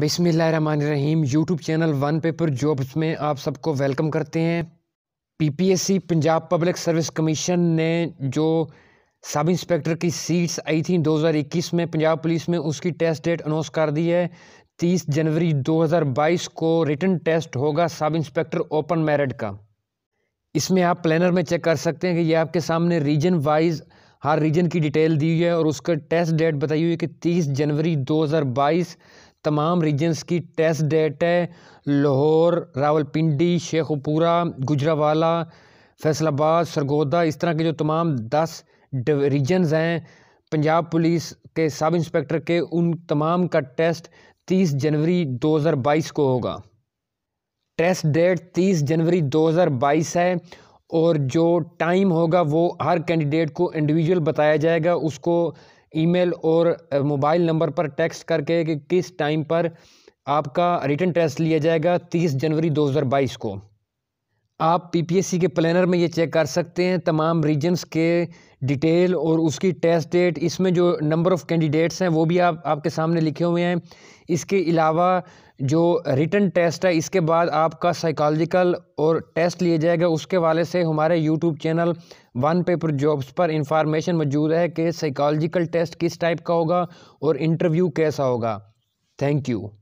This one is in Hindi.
बिसमीम YouTube channel one paper jobs में आप सबको वेलकम करते हैं PPSC Punjab public service commission ने जो सब इंस्पेक्टर की सीट्स आई थी 2021 में पंजाब पुलिस में उसकी टेस्ट डेट अनाउंस कर दी है 30 जनवरी 2022 को रिटर्न टेस्ट होगा सब इंस्पेक्टर ओपन मेरिट का इसमें आप प्लानर में चेक कर सकते हैं कि ये आपके सामने रीजन वाइज हर रीजन की डिटेल दी हुई है और उसका टेस्ट डेट बताई हुई है कि 30 जनवरी बाईस तमाम रीजन्स की टेस्ट डेट है लाहौर रावलपिंडी शेखपुरा गुजरावाला फैसलाबाद सरगोदा इस तरह के जो तमाम दस रीजन्स हैं पंजाब पुलिस के सब इंस्पेक्टर के उन तमाम का टेस्ट 30 जनवरी 2022 को होगा टेस्ट डेट 30 जनवरी 2022 है और जो टाइम होगा वो हर कैंडिडेट को इंडिविजुअल बताया जाएगा उसको ईमेल और मोबाइल नंबर पर टेक्स्ट करके कि किस टाइम पर आपका रिटर्न टेस्ट लिया जाएगा 30 जनवरी 2022 को आप पीपीएससी के प्लानर में ये चेक कर सकते हैं तमाम रीजन्स के डिटेल और उसकी टेस्ट डेट इसमें जो नंबर ऑफ़ कैंडिडेट्स हैं वो भी आप आपके सामने लिखे हुए हैं इसके अलावा जो रिटर्न टेस्ट है इसके बाद आपका साइकोलॉजिकल और टेस्ट लिए जाएगा उसके वाले से हमारे YouTube channel one paper jobs पर इंफॉर्मेशन मौजूद है कि साइकोलॉजिकल टेस्ट किस टाइप का होगा और इंटरव्यू कैसा होगा थैंक यू